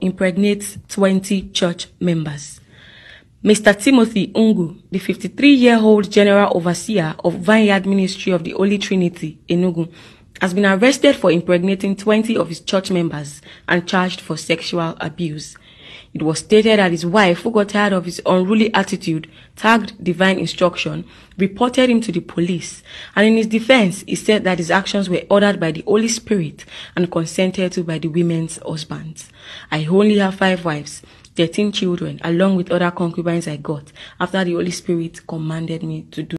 impregnates 20 church members. Mr. Timothy Ungu, the 53-year-old general overseer of Vineyard Ministry of the Holy Trinity, Enugu, has been arrested for impregnating 20 of his church members and charged for sexual abuse. It was stated that his wife, who got tired of his unruly attitude, tagged divine instruction, reported him to the police, and in his defense, he said that his actions were ordered by the Holy Spirit and consented to by the women's husbands. I only have five wives, 13 children, along with other concubines I got after the Holy Spirit commanded me to do.